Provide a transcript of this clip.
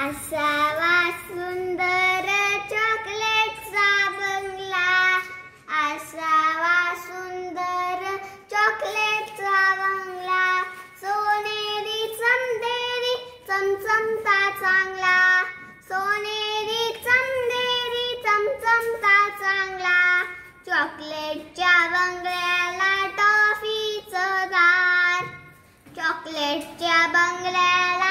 असावा सुंदर चॉकलेटचा बंगला असावा सुंदर चॉकलेटचा बंगला सोनेरी चंदेरी चमचमता चांगला सोनेरी चंदेरी चमचमता चांगला चॉकलेटच्या बंगल्याला टॉफीचं दार चॉकलेटच्या बंगल्याला